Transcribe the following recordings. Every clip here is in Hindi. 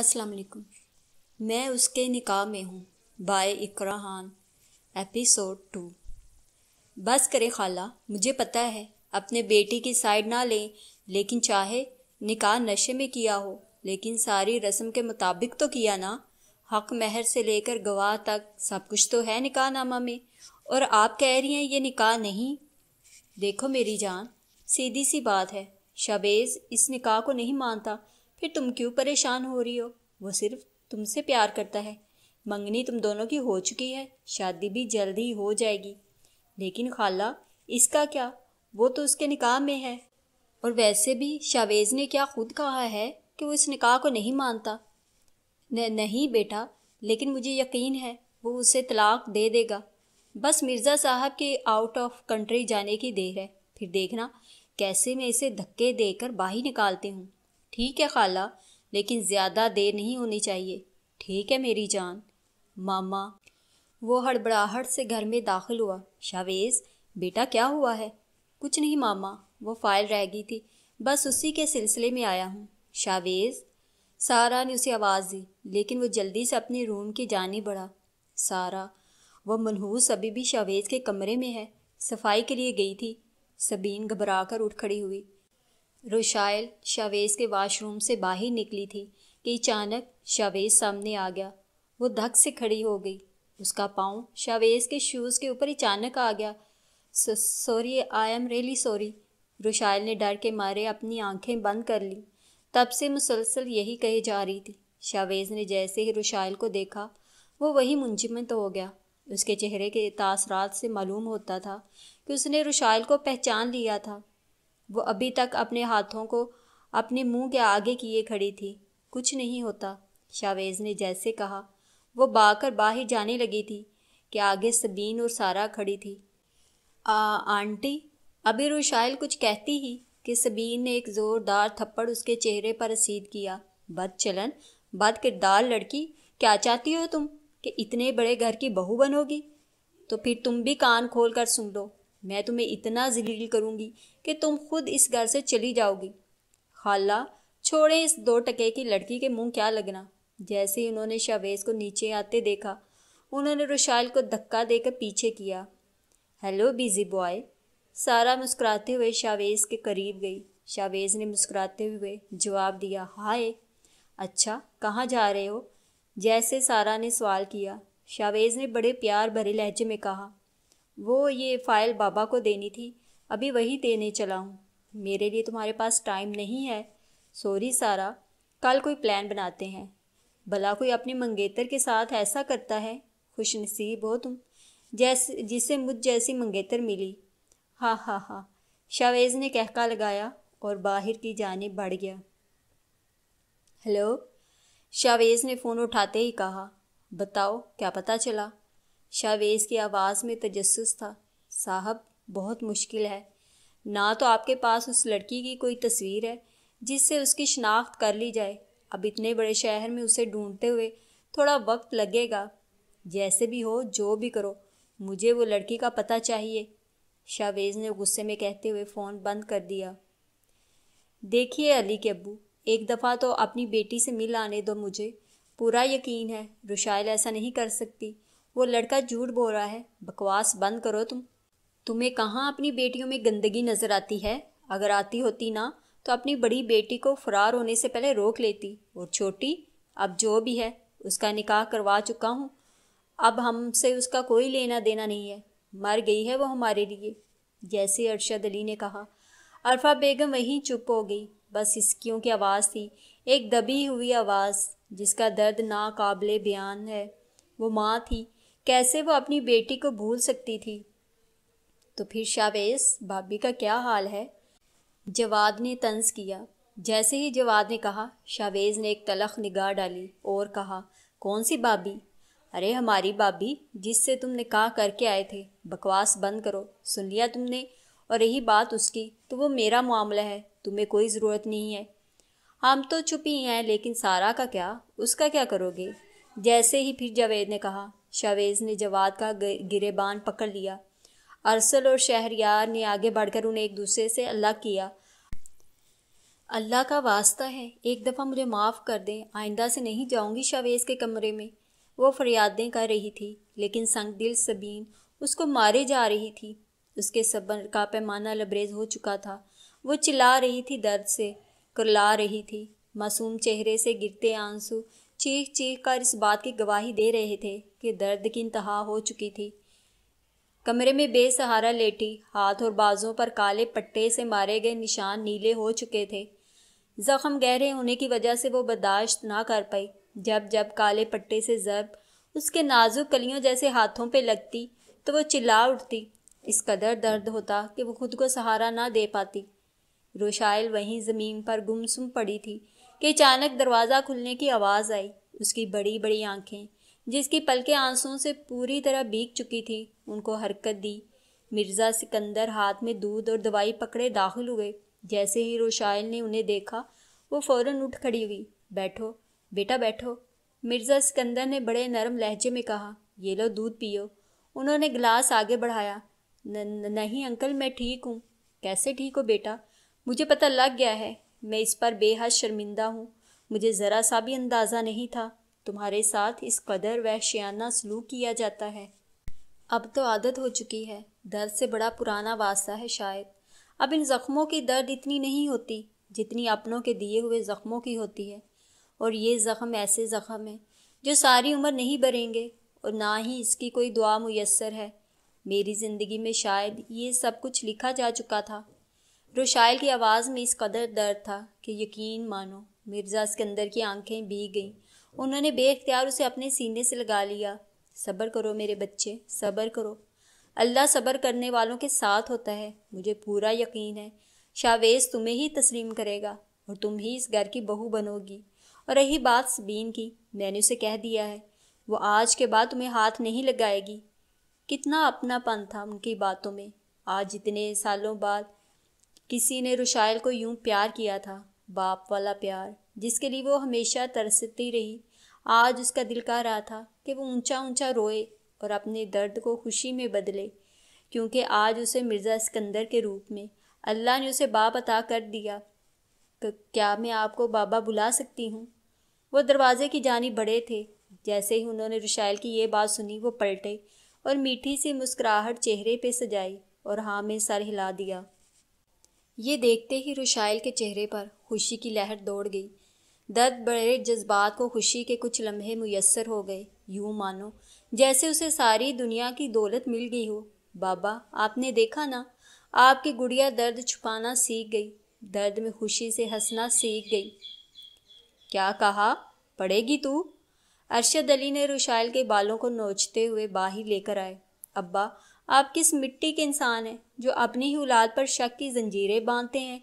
अस्सलाम वालेकुम मैं उसके निकाह में हूँ by Iqra Khan episode two बस करे खाला मुझे पता है अपने बेटी की साइड ना लें लेकिन चाहे निकाह नशे में किया हो लेकिन सारी रस्म के मुताबिक तो किया ना हक महर से लेकर गवाह तक सब कुछ तो है निकाह नामा में और आप कह रही हैं ये निकाह नहीं देखो मेरी जान सीधी सी बात है शबेज़ इस निकाह को नहीं मानता फिर तुम क्यों परेशान हो रही हो वो सिर्फ तुमसे प्यार करता है मंगनी तुम दोनों की हो चुकी है शादी भी जल्द ही हो जाएगी लेकिन खाला इसका क्या वो तो उसके निकाह में है और वैसे भी शावेज़ ने क्या खुद कहा है कि वो इस निकाह को नहीं मानता न, नहीं बेटा लेकिन मुझे यकीन है वो उसे तलाक दे देगा बस मिर्ज़ा साहब के आउट ऑफ कंट्री जाने की देर है फिर देखना कैसे मैं इसे धक्के देकर बाहर निकालती हूँ ठीक है खाला लेकिन ज़्यादा देर नहीं होनी चाहिए ठीक है मेरी जान मामा वो हड़बड़ाहट से घर में दाखिल हुआ शावेज़ बेटा क्या हुआ है कुछ नहीं मामा वो फाइल रह गई थी बस उसी के सिलसिले में आया हूँ शावेज़ सारा ने उसे आवाज़ दी लेकिन वो जल्दी से अपने रूम की जानी बढ़ा सारा वह मनहूस अभी भी शावेज़ के कमरे में है सफाई के लिए गई थी सबीन घबरा कर उठ खड़ी हुई रुशाइल शावेज़ के वॉशरूम से बाहर निकली थी कि अचानक शवेश सामने आ गया वो धक से खड़ी हो गई उसका पाँव शावेज़ के शूज़ के ऊपर अचानक आ गया sorry I am really sorry Rushail ने डर के मारे अपनी आंखें बंद कर ली तब से मुसलसल यही कही जा रही थी शावेज़ ने जैसे ही रुशायल को देखा वो वही तो हो गया उसके चेहरे के तासरात से मालूम होता था कि उसने रुशायल को पहचान लिया था वो अभी तक अपने हाथों को अपने मुंह के आगे किए खड़ी थी कुछ नहीं होता शावेज ने जैसे कहा वो बाकर बाहर जाने लगी थी कि आगे सबीन और सारा खड़ी थी आ आंटी अभी रुशाइल कुछ कहती ही कि सबीन ने एक ज़ोरदार थप्पड़ उसके चेहरे पर रसीद किया बद चलन बद किरदार लड़की क्या चाहती हो तुम कि इतने बड़े घर की बहू बनोगी तो फिर तुम भी कान खोल कर सुन लो मैं तुम्हें इतना जलील करूँगी कि तुम खुद इस घर से चली जाओगी खाला छोड़े इस दो टके की लड़की के मुंह क्या लगना जैसे ही उन्होंने शावेज़ को नीचे आते देखा उन्होंने रुशाल को धक्का देकर पीछे किया हेलो बिजी बॉय सारा मुस्कुराते हुए शावेज़ के करीब गई शावेज़ ने मुस्कुराते हुए जवाब दिया हाय अच्छा कहाँ जा रहे हो जैसे सारा ने सवाल किया शावेज़ ने बड़े प्यार भरे लहजे में कहा वो ये फ़ाइल बाबा को देनी थी अभी वही देने चला हूँ मेरे लिए तुम्हारे पास टाइम नहीं है सॉरी सारा कल कोई प्लान बनाते हैं भला कोई अपने मंगेतर के साथ ऐसा करता है खुशनसीब हो तुम जैसे जिसे मुझ जैसी मंगेतर मिली हा हा हा शावेज ने कहका लगाया और बाहर की जानब बढ़ गया हेलो शावेज ने फ़ोन उठाते ही कहा बताओ क्या पता चला शावेज़ की आवाज़ में तजस था साहब बहुत मुश्किल है ना तो आपके पास उस लड़की की कोई तस्वीर है जिससे उसकी शनाख्त कर ली जाए अब इतने बड़े शहर में उसे ढूंढते हुए थोड़ा वक्त लगेगा जैसे भी हो जो भी करो मुझे वो लड़की का पता चाहिए शावेज़ ने गुस्से में कहते हुए फ़ोन बंद कर दिया देखिए अली के अबू एक दफ़ा तो अपनी बेटी से मिल आने दो मुझे पूरा यकीन है रुशाइल ऐसा नहीं कर सकती वो लड़का झूठ बोल रहा है बकवास बंद करो तुम तुम्हें कहाँ अपनी बेटियों में गंदगी नज़र आती है अगर आती होती ना तो अपनी बड़ी बेटी को फरार होने से पहले रोक लेती और छोटी अब जो भी है उसका निकाह करवा चुका हूँ अब हमसे उसका कोई लेना देना नहीं है मर गई है वो हमारे लिए जैसे अरशद अली ने कहा अल्फ़ा बेगम वहीं चुप हो गई बस हिस्कियों की आवाज़ थी एक दबी हुई आवाज़ जिसका दर्द नाकाबले बयान है वो माँ थी कैसे वो अपनी बेटी को भूल सकती थी तो फिर शावेस भाभी का क्या हाल है जवाद ने तंज किया जैसे ही जवाद ने कहा शावेज ने एक तलख निगाह डाली और कहा कौन सी बाबी अरे हमारी बाबी जिससे तुम निकाह करके आए थे बकवास बंद करो सुन लिया तुमने और यही बात उसकी तो वो मेरा मामला है तुम्हें कोई ज़रूरत नहीं है हम तो छुप ही हैं लेकिन सारा का क्या उसका क्या करोगे जैसे ही फिर जावेद ने कहा शवेज़ ने जवाद का गिरेबान पकड़ लिया अरसल और शहरियार ने आगे बढ़कर उन्हें एक दूसरे से अल्लाह किया अल्लाह का वास्ता है एक दफ़ा मुझे माफ़ कर दें आइंदा से नहीं जाऊंगी शवेज़ के कमरे में वो फरियादें कर रही थी लेकिन संग दिल सबीन उसको मारे जा रही थी उसके सबर का पैमाना लबरेज हो चुका था वो चिल्ला रही थी दर्द से कुरला रही थी मासूम चेहरे से गिरते आंसू चीख चीख कर इस बात की गवाही दे रहे थे कि दर्द की इंतहा हो चुकी थी कमरे में बेसहारा लेटी हाथ और बाजों पर काले पट्टे से मारे गए निशान नीले हो चुके थे जख्म गहरे होने की वजह से वो बर्दाश्त ना कर पाई जब जब काले पट्टे से जरब उसके नाजुक कलियों जैसे हाथों पे लगती तो वो चिल्ला उठती इस कदर दर्द होता कि वो खुद को सहारा ना दे पाती रोशाइल वहीं ज़मीन पर गुमसुम पड़ी थी कि अचानक दरवाज़ा खुलने की आवाज़ आई उसकी बड़ी बड़ी आंखें जिसकी पलके आंसुओं से पूरी तरह बीग चुकी थी उनको हरकत दी मिर्ज़ा सिकंदर हाथ में दूध और दवाई पकड़े दाखिल हुए जैसे ही रोशाइल ने उन्हें देखा वो फौरन उठ खड़ी हुई बैठो बेटा बैठो मिर्ज़ा सिकंदर ने बड़े नरम लहजे में कहा ये लो दूध पियो उन्होंने गिलास आगे बढ़ाया न, न, नहीं अंकल मैं ठीक हूँ कैसे ठीक हो बेटा मुझे पता लग गया है मैं इस पर बेहद शर्मिंदा हूँ मुझे ज़रा सा भी अंदाज़ा नहीं था तुम्हारे साथ इस कदर वहशियाना सलूक किया जाता है अब तो आदत हो चुकी है दर्द से बड़ा पुराना वास्ता है शायद अब इन ज़ख्मों की दर्द इतनी नहीं होती जितनी अपनों के दिए हुए ज़ख्मों की होती है और ये ज़ख्म ऐसे ज़ख्म हैं जो सारी उम्र नहीं भरेंगे और ना ही इसकी कोई दुआ मैसर है मेरी ज़िंदगी में शायद ये सब कुछ लिखा जा चुका था रोशायल की आवाज़ में इस कदर दर्द था कि यकीन मानो मिर्ज़ा सिकंदर की आंखें भीग गईं उन्होंने बेख्तियार उसे अपने सीने से लगा लिया सब्र करो मेरे बच्चे सब्र करो अल्लाह सब्र करने वालों के साथ होता है मुझे पूरा यकीन है शावेज तुम्हें ही तस्लीम करेगा और तुम ही इस घर की बहू बनोगी और रही बात सबीन की मैंने उसे कह दिया है वो आज के बाद तुम्हें हाथ नहीं लगाएगी कितना अपनापन था उनकी बातों में आज इतने सालों बाद किसी ने रुशायल को यूं प्यार किया था बाप वाला प्यार जिसके लिए वो हमेशा तरसती रही आज उसका दिल कह रहा था कि वो ऊंचा ऊंचा रोए और अपने दर्द को खुशी में बदले क्योंकि आज उसे मिर्ज़ा सिकंदर के रूप में अल्लाह ने उसे बाप अता कर दिया तो क्या मैं आपको बाबा बुला सकती हूँ वो दरवाज़े की जानी बड़े थे जैसे ही उन्होंने रुशायल की ये बात सुनी वो पलटे और मीठी सी मुस्कुराहट चेहरे पे सजाई और हाँ में सर हिला दिया ये देखते ही रुशाइल के चेहरे पर खुशी की लहर दौड़ गई दर्द बड़े जज्बात को खुशी के कुछ लम्हे मैसर हो गए यूं मानो जैसे उसे सारी दुनिया की दौलत मिल गई हो बाबा आपने देखा ना आपकी गुड़िया दर्द छुपाना सीख गई दर्द में खुशी से हंसना सीख गई क्या कहा पड़ेगी तू अरशद अली ने रुशाइल के बालों को नोचते हुए बाहर लेकर आए अब्बा आप किस मिट्टी के इंसान हैं जो अपनी ही औलाद पर शक की जंजीरें बांधते हैं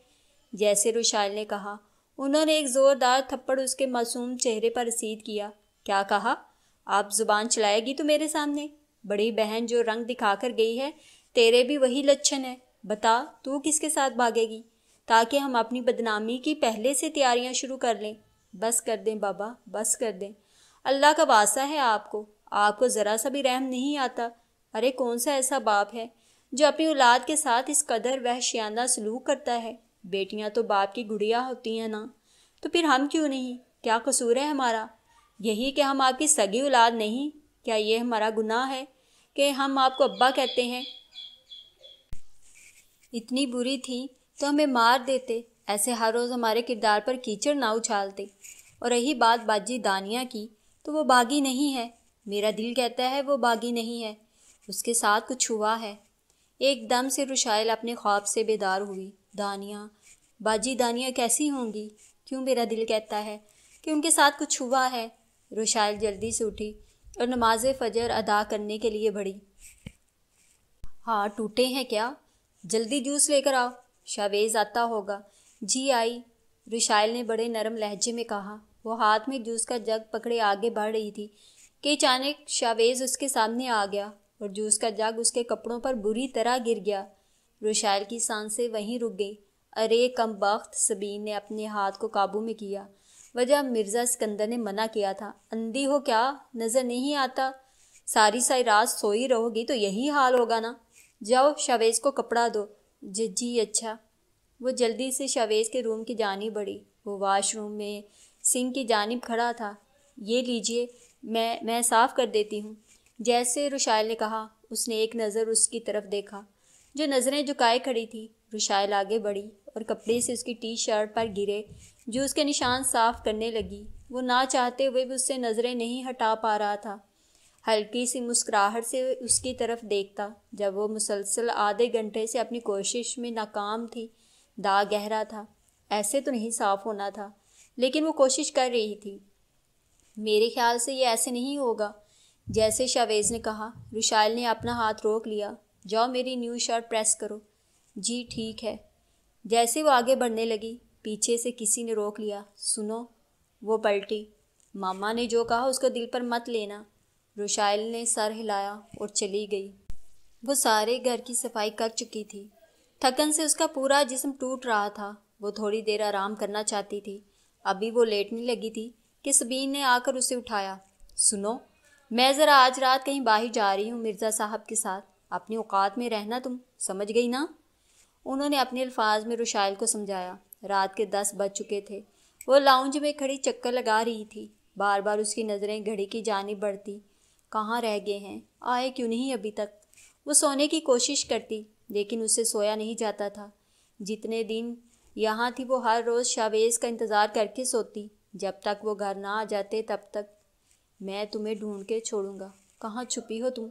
जैसे रुशाल ने कहा उन्होंने एक ज़ोरदार थप्पड़ उसके मासूम चेहरे पर रसीद किया क्या कहा आप जुबान चलाएगी तो मेरे सामने बड़ी बहन जो रंग दिखाकर गई है तेरे भी वही लक्षण है बता तू किसके साथ भागेगी ताकि हम अपनी बदनामी की पहले से तैयारियां शुरू कर लें बस कर दें बाबा बस कर दें अल्लाह का वासा है आपको आपको ज़रा सा भी रहम नहीं आता अरे कौन सा ऐसा बाप है जो अपनी औलाद के साथ इस कदर वहशियाना सलूक करता है बेटियां तो बाप की गुड़िया होती हैं ना तो फिर हम क्यों नहीं क्या कसूर है हमारा यही कि हम आपकी सगी औलाद नहीं क्या ये हमारा गुनाह है कि हम आपको अब्बा कहते हैं इतनी बुरी थी तो हमें मार देते ऐसे हर रोज़ हमारे किरदार पर कीचड़ ना उछालते और रही बात बाजी दानिया की तो वो बागी नहीं है मेरा दिल कहता है वो बागी नहीं है उसके साथ कुछ हुआ है एकदम से रुशाइल अपने ख्वाब से बेदार हुई दानिया बाजी दानिया कैसी होंगी क्यों मेरा दिल कहता है कि उनके साथ कुछ हुआ है रुशाइल जल्दी से उठी और नमाज फजर अदा करने के लिए बढ़ी हाँ टूटे हैं क्या जल्दी जूस लेकर आओ शावेज़ आता होगा जी आई रुशाइल ने बड़े नरम लहजे में कहा वो हाथ में जूस का जग पकड़े आगे बढ़ रही थी कि अचानक शावेज़ उसके सामने आ गया और जूस का जग उसके कपड़ों पर बुरी तरह गिर गया रुशाइल की सांसें वहीं रुक गईं अरे कम बख्त सबीन ने अपने हाथ को काबू में किया वजह मिर्ज़ा सिकंदर ने मना किया था अंधी हो क्या नज़र नहीं आता सारी सारी रात सोई रहोगी तो यही हाल होगा ना जाओ शवेज को कपड़ा दो जी जी अच्छा वो जल्दी से शवेज के रूम की जानी बढ़ी वो वाशरूम में सिंह की जानब खड़ा था ये लीजिए मैं मैं साफ़ कर देती हूँ जैसे रुशायल ने कहा उसने एक नज़र उसकी तरफ देखा जो नज़रें झुकाए खड़ी थी रुशायल आगे बढ़ी और कपड़े से उसकी टी शर्ट पर गिरे जो उसके निशान साफ करने लगी वो ना चाहते हुए भी उससे नज़रें नहीं हटा पा रहा था हल्की सी मुस्कुराहट से उसकी तरफ देखता जब वो मुसलसल आधे घंटे से अपनी कोशिश में नाकाम थी दाग गहरा था ऐसे तो नहीं साफ़ होना था लेकिन वो कोशिश कर रही थी मेरे ख्याल से ये ऐसे नहीं होगा जैसे शावेज़ ने कहा रुशाइल ने अपना हाथ रोक लिया जाओ मेरी न्यू शर्ट प्रेस करो जी ठीक है जैसे वो आगे बढ़ने लगी पीछे से किसी ने रोक लिया सुनो वो पलटी मामा ने जो कहा उसको दिल पर मत लेना रुशाइल ने सर हिलाया और चली गई वो सारे घर की सफाई कर चुकी थी थकन से उसका पूरा जिस्म टूट रहा था वो थोड़ी देर आराम करना चाहती थी अभी वो लेटने लगी थी कि सबीन ने आकर उसे उठाया सुनो मैं ज़रा आज रात कहीं बाहर जा रही हूँ मिर्ज़ा साहब के साथ अपनी औकात में रहना तुम समझ गई ना उन्होंने अपने अल्फाज में रुशाइल को समझाया रात के दस बज चुके थे वो लाउंज में खड़ी चक्कर लगा रही थी बार बार उसकी नज़रें घड़ी की जानी बढ़ती कहाँ रह गए हैं आए क्यों नहीं अभी तक वो सोने की कोशिश करती लेकिन उसे सोया नहीं जाता था जितने दिन यहाँ थी वो हर रोज़ शावेज़ का इंतज़ार करके सोती जब तक वो घर ना आ जाते तब तक मैं तुम्हें ढूंढ के छोड़ूंगा कहाँ छुपी हो तुम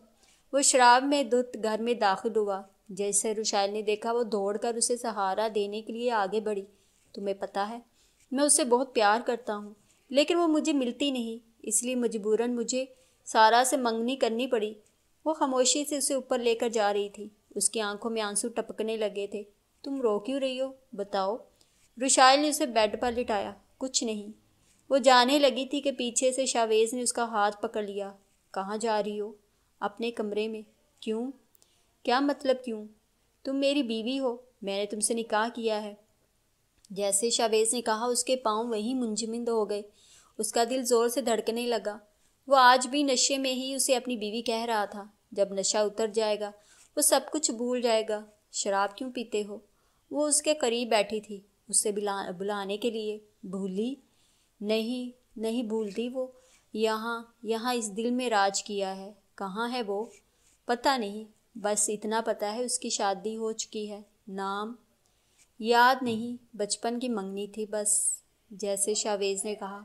वो शराब में दुत घर में दाखिल हुआ जैसे रुशैल ने देखा वो दौड़कर उसे सहारा देने के लिए आगे बढ़ी तुम्हें पता है मैं उससे बहुत प्यार करता हूँ लेकिन वो मुझे मिलती नहीं इसलिए मजबूरन मुझे सारा से मंगनी करनी पड़ी वो खामोशी से उसे ऊपर लेकर जा रही थी उसकी आंखों में आंसू टपकने लगे थे तुम रो क्यों रही हो बताओ रुशायल ने उसे बेड पर लिटाया कुछ नहीं वो जाने लगी थी कि पीछे से शावेज ने उसका हाथ पकड़ लिया कहाँ जा रही हो अपने कमरे में क्यों क्या मतलब क्यों तुम मेरी बीवी हो मैंने तुमसे निकाह किया है जैसे शावेज ने कहा उसके पाँव वहीं मुंजमिंद हो गए उसका दिल ज़ोर से धड़कने लगा वो आज भी नशे में ही उसे अपनी बीवी कह रहा था जब नशा उतर जाएगा वो सब कुछ भूल जाएगा शराब क्यों पीते हो वो उसके करीब बैठी थी उससे बुला बुलाने के लिए भूली नहीं नहीं भूलती वो यहाँ यहाँ इस दिल में राज किया है कहाँ है वो पता नहीं बस इतना पता है उसकी शादी हो चुकी है नाम याद नहीं बचपन की मंगनी थी बस जैसे शावेज़ ने कहा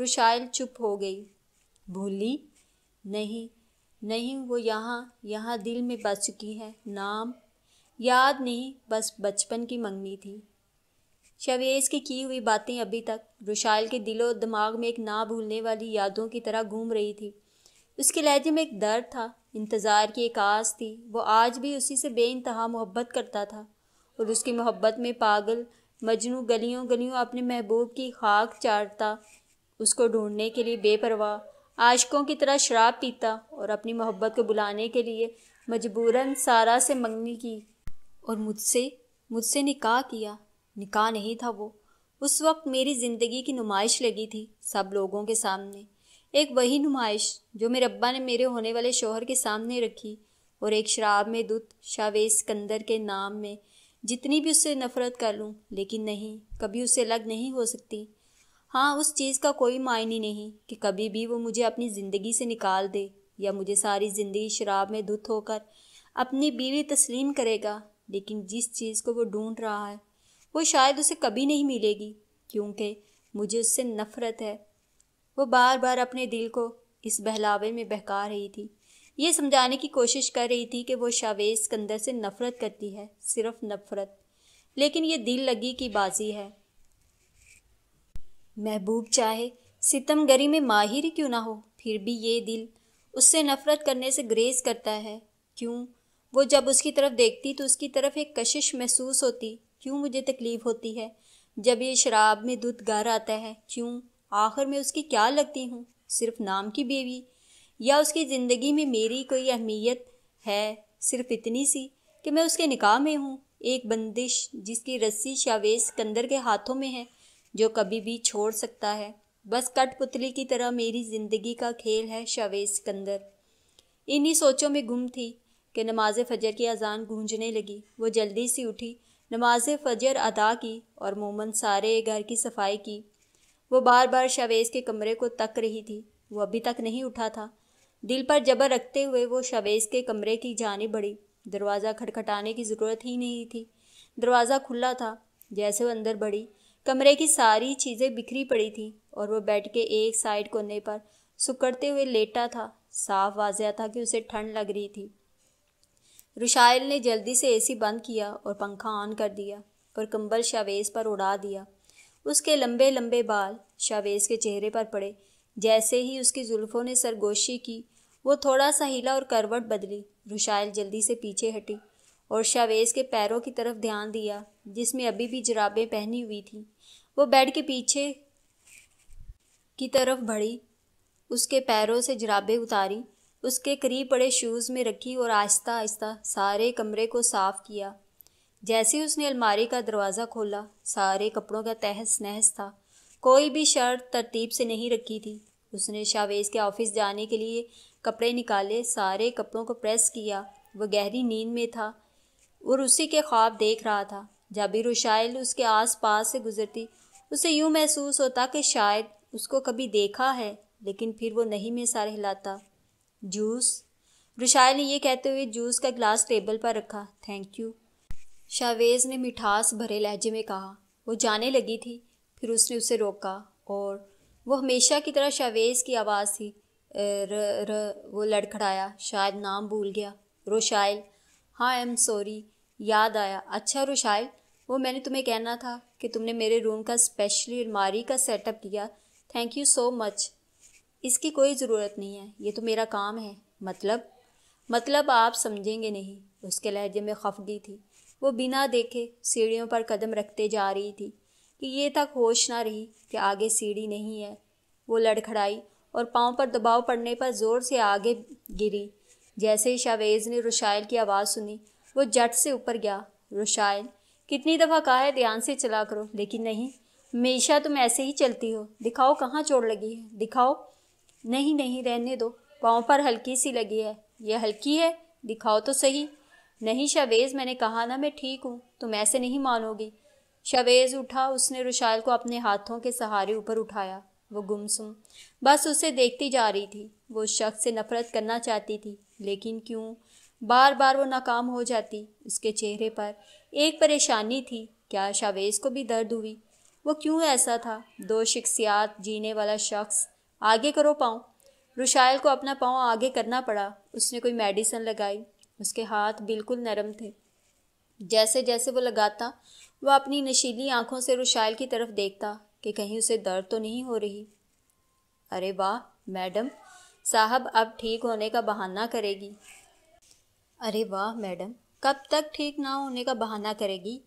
रुशाइल चुप हो गई भूली नहीं नहीं वो यहाँ यहाँ दिल में बस चुकी है नाम याद नहीं बस बचपन की मंगनी थी शवेज की की हुई बातें अभी तक रुशाइल के दिलो दिमाग में एक ना भूलने वाली यादों की तरह घूम रही थी उसके लहजे में एक दर्द था इंतज़ार की एक आस थी वो आज भी उसी से बेानतहा मोहब्बत करता था और उसकी मोहब्बत में पागल मजनू गलियों गलियों अपने महबूब की खाक चाटता उसको ढूंढने के लिए बेपरवाह आशकों की तरह शराब पीता और अपनी मोहब्बत को बुलाने के लिए मजबूरन सारा से मंगनी की और मुझसे मुझसे निकाह किया निकाह नहीं था वो उस वक्त मेरी ज़िंदगी की नुमाइश लगी थी सब लोगों के सामने एक वही नुमाइश जो मेरे अब्बा ने मेरे होने वाले शोहर के सामने रखी और एक शराब में दुत शावे सिकंदर के नाम में जितनी भी उससे नफ़रत कर लूँ लेकिन नहीं कभी उससे अलग नहीं हो सकती हाँ उस चीज़ का कोई मायने नहीं कि कभी भी वो मुझे अपनी ज़िंदगी से निकाल दे या मुझे सारी ज़िंदगी शराब में धुत होकर अपनी बीवी तस्लीम करेगा लेकिन जिस चीज़ को वो ढूंढ रहा है वो शायद उसे कभी नहीं मिलेगी क्योंकि मुझे उससे नफ़रत है वो बार बार अपने दिल को इस बहलावे में बहका रही थी ये समझाने की कोशिश कर रही थी कि वो शावेज सिकंदर से नफ़रत करती है सिर्फ नफ़रत लेकिन ये दिल लगी की बाजी है महबूब चाहे सितमगरी में माहिर क्यों ना हो फिर भी ये दिल उससे नफ़रत करने से ग्रेज करता है क्यों वो जब उसकी तरफ देखती तो उसकी तरफ एक कशिश महसूस होती क्यों मुझे तकलीफ होती है जब ये शराब में दूध गार आता है क्यों आखिर में उसकी क्या लगती हूँ सिर्फ नाम की बीवी या उसकी ज़िंदगी में मेरी कोई अहमियत है सिर्फ इतनी सी कि मैं उसके निकाह में हूँ एक बंदिश जिसकी रस्सी शावेश कंदर के हाथों में है जो कभी भी छोड़ सकता है बस कठपुतली की तरह मेरी ज़िंदगी का खेल है शावेश सिकंदर इन्हीं सोचों में गुम थी कि नमाज फजर की अजान गूंजने लगी वो जल्दी सी उठी नमाज फजर अदा की और मोमन सारे घर की सफाई की वो बार बार शवेज़ के कमरे को तक रही थी वो अभी तक नहीं उठा था दिल पर जबर रखते हुए वो शवेज़ के कमरे की जाने बढ़ी दरवाज़ा खटखटाने की ज़रूरत ही नहीं थी दरवाज़ा खुला था जैसे वो अंदर बढ़ी कमरे की सारी चीज़ें बिखरी पड़ी थी और वो बैठ के एक साइड कोने पर सुकड़ते हुए लेटा था साफ वाजिया था कि उसे ठंड लग रही थी रुशायल ने जल्दी से एसी बंद किया और पंखा ऑन कर दिया और कंबल शावेज पर उड़ा दिया उसके लंबे लंबे बाल शावेज के चेहरे पर पड़े जैसे ही उसकी जुल्फ़ों ने सरगोशी की वो थोड़ा सा हिला और करवट बदली रुशायल जल्दी से पीछे हटी और शावेज के पैरों की तरफ ध्यान दिया जिसमें अभी भी जराबें पहनी हुई थी वो बेड के पीछे की तरफ बढ़ी उसके पैरों से जराबें उतारी उसके करीब पड़े शूज़ में रखी और आहिस्ता आहिस्ता सारे कमरे को साफ़ किया जैसे ही उसने अलमारी का दरवाज़ा खोला सारे कपड़ों का तहस नहस था कोई भी शर्ट तरतीब से नहीं रखी थी उसने शावेज़ के ऑफ़िस जाने के लिए कपड़े निकाले सारे कपड़ों को प्रेस किया वह गहरी नींद में था और उसी के ख्वाब देख रहा था जब रुशाइल उसके आस पास से गुजरती उसे यूँ महसूस होता कि शायद उसको कभी देखा है लेकिन फिर वो नहीं में सारे हिलाता जूस रुशायल ने यह कहते हुए जूस का गिलास टेबल पर रखा थैंक यू शावेज़ ने मिठास भरे लहजे में कहा वो जाने लगी थी फिर उसने उसे रोका और वो हमेशा की तरह शावेज़ की आवाज़ थी र, र वो लड़खड़ाया शायद नाम भूल गया रोशाइल हाँ आई एम सॉरी याद आया अच्छा रोशाइल वो मैंने तुम्हें कहना था कि तुमने मेरे रूम का स्पेशली अलमारी का सेटअप किया थैंक यू सो मच इसकी कोई ज़रूरत नहीं है ये तो मेरा काम है मतलब मतलब आप समझेंगे नहीं उसके लहजे में खफगी थी वो बिना देखे सीढ़ियों पर कदम रखते जा रही थी कि ये तक होश ना रही कि आगे सीढ़ी नहीं है वो लड़खड़ाई और पाँव पर दबाव पड़ने पर ज़ोर से आगे गिरी जैसे ही शावेज़ ने रुशायल की आवाज़ सुनी वो जट से ऊपर गया रुशायल कितनी दफ़ा कहा है ध्यान से चला करो लेकिन नहीं हमेशा तुम ऐसे ही चलती हो दिखाओ कहाँ चोट लगी है दिखाओ नहीं नहीं रहने दो पाँव पर हल्की सी लगी है यह हल्की है दिखाओ तो सही नहीं शवेज़ मैंने कहा ना मैं ठीक हूँ तुम ऐसे नहीं मानोगी शवेज़ उठा उसने रुशाल को अपने हाथों के सहारे ऊपर उठाया वो गुमसुम बस उसे देखती जा रही थी वो उस शख्स से नफरत करना चाहती थी लेकिन क्यों बार बार वो नाकाम हो जाती उसके चेहरे पर एक परेशानी थी क्या शावेज़ को भी दर्द हुई वो क्यों ऐसा था दो शख्सियात जीने वाला शख्स आगे करो पाँव रुशायल को अपना पाँव आगे करना पड़ा उसने कोई मेडिसिन लगाई उसके हाथ बिल्कुल नरम थे जैसे जैसे वो लगाता वह अपनी नशीली आंखों से रुशायल की तरफ देखता कि कहीं उसे दर्द तो नहीं हो रही अरे वाह मैडम साहब अब ठीक होने का बहाना करेगी अरे वाह मैडम कब तक ठीक ना होने का बहाना करेगी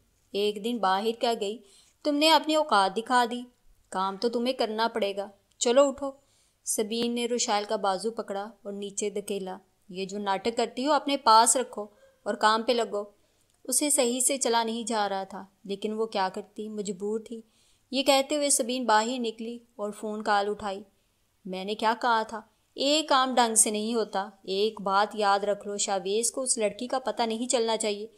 एक दिन बाहर क्या गई तुमने अपनी औकात दिखा दी काम तो तुम्हें करना पड़ेगा चलो उठो सबीन ने रुशाल का बाजू पकड़ा और नीचे धकेला ये जो नाटक करती हो अपने पास रखो और काम पे लगो उसे सही से चला नहीं जा रहा था लेकिन वो क्या करती मजबूर थी ये कहते हुए सबीन बाहर निकली और फ़ोन कॉल उठाई मैंने क्या कहा था एक काम ढंग से नहीं होता एक बात याद रख लो शावेज को उस लड़की का पता नहीं चलना चाहिए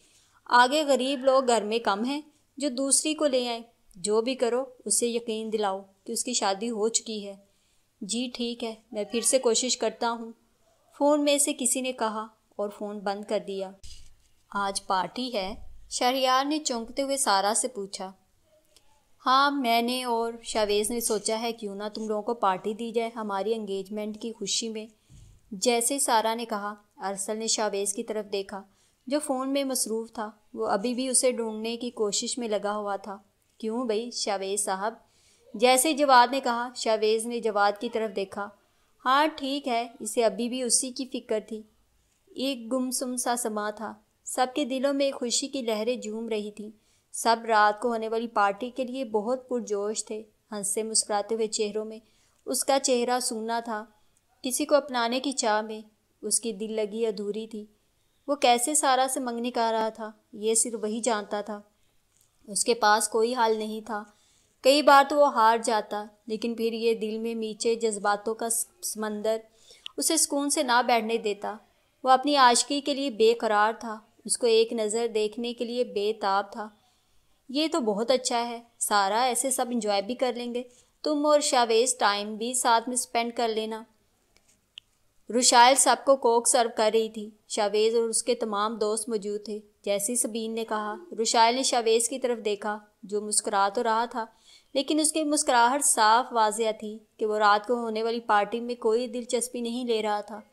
आगे गरीब लोग घर में कम हैं जो दूसरी को ले आए जो भी करो उसे यकीन दिलाओ कि उसकी शादी हो चुकी है जी ठीक है मैं फिर से कोशिश करता हूँ फ़ोन में से किसी ने कहा और फ़ोन बंद कर दिया आज पार्टी है शहरियार ने चौंकते हुए सारा से पूछा हाँ मैंने और शावेज़ ने सोचा है क्यों ना तुम लोगों को पार्टी दी जाए हमारी एंगेजमेंट की खुशी में जैसे ही सारा ने कहा अरसल ने शावेज़ की तरफ देखा जो फ़ोन में मसरूफ़ था वो अभी भी उसे ढूंढने की कोशिश में लगा हुआ था क्यों भाई शावेज़ साहब जैसे जवाद ने कहा शावेज ने जवाद की तरफ देखा हाँ ठीक है इसे अभी भी उसी की फिक्र थी एक गुमसुम सा समा था सबके दिलों में खुशी की लहरें झूम रही थी सब रात को होने वाली पार्टी के लिए बहुत पुरजोश थे हंसते मुस्कुराते हुए चेहरों में उसका चेहरा सूना था किसी को अपनाने की चाह में उसकी दिल लगी अधूरी थी वो कैसे सारा से मंगने का रहा था ये सिर्फ वही जानता था उसके पास कोई हाल नहीं था कई बार तो वो हार जाता लेकिन फिर ये दिल में नीचे जज्बातों का समंदर उसे सुकून से ना बैठने देता वो अपनी आशिकी के लिए बेकरार था उसको एक नज़र देखने के लिए बेताब था ये तो बहुत अच्छा है सारा ऐसे सब इंजॉय भी कर लेंगे तुम और शावेज टाइम भी साथ में स्पेंड कर लेना रुशायल सबको कोक सर्व कर रही थी शावेज और उसके तमाम दोस्त मौजूद थे जैसी सबीन ने कहा रुशायल ने शावेज की तरफ देखा जो मुस्कुरा तो रहा था लेकिन उसकी मुस्कुराहट साफ वाजिया थी कि वो रात को होने वाली पार्टी में कोई दिलचस्पी नहीं ले रहा था